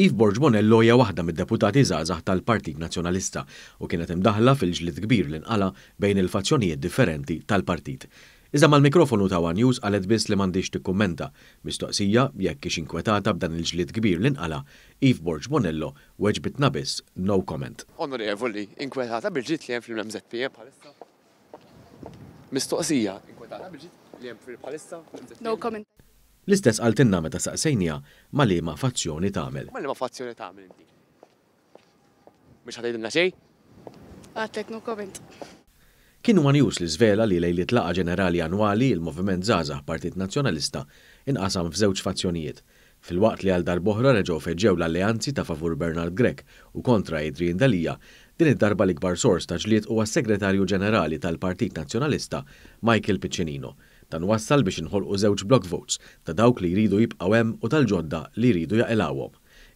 Yves Borg Bonello hija waħda mid-deputati żgħażagħ tal-Partit Nazzjonalista u kienet imdaħla fil ġlied kbir li nqala bejn il-fazzjonijiet differenti tal-partit. Iżda mal-mikrofonu ta' One News għalet biss li m'għandix tikkummenta. Mistoqsija jekk kiex inkwetata b'dan il ġlied kbir li nqala, Yves Borg Bonello weġbitna biss no comment. Onorevoli, inkwetata bil-ġlid li hemm fil-MZP bħalissa. Eh, Mistoqsija, inkwetata bil-ġlid li hemm fil palissa? No comment. L-istess għaltinna meta saqsejnija ma li ma fazzjoni tagħmel. Ma li ma fazzjoni tagħmel inti. Mhux ħadejdilna xej? Għatek ah, no comment. Kienu manjus li zvela li lejli tlaqa ġenerali annwali il movement Zaza Partit Nazzjonalista inqasam f'żewġ fazzjonijiet. Fil-waqt li għal boħra reġgħu feġġew l-alleanzi ta' favur Bernard Grek u kontra Idrin Dalija, din id-darba l-ikbar sors ta' u huwa segretarju ġenerali tal-Partit Nazzjonalista Michael Piccinino Dan wassal biex inħolqu żewġ block votes ta' dawk li jridu jibqgħu hemm u tal-ġodda li jridu jaqilawhom.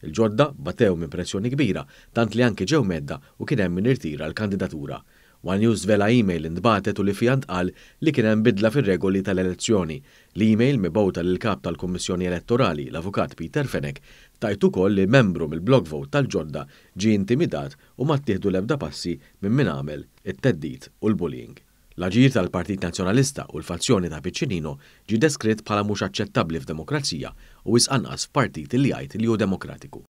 Il-ġodda batew minn pressjoni kbira, tant li anke ġew medda u kien hemm min irtira l-kandidatura. One News vela email indbatet u li fijant qal li kien hemm bidla fir-regoli tal-elezzjoni. L-email mibgħuta lil kap tal-Kummissjoni Elettorali, l-Avukat Peter Fenek, tajtu ukoll li membru mill-blog vote tal-ġodda ġie intimidat u ma ttieħdu l-ebda passi minn min għamel it-teddit u l-bullying. L-aġir tal-Partit Nazzjonalista u l-fazzjoni ta' Piccinino ġi deskritt bħala mhux aċċettabbli f'demokrazija u isqanqas f'partit li jgħid li hu demokratiku.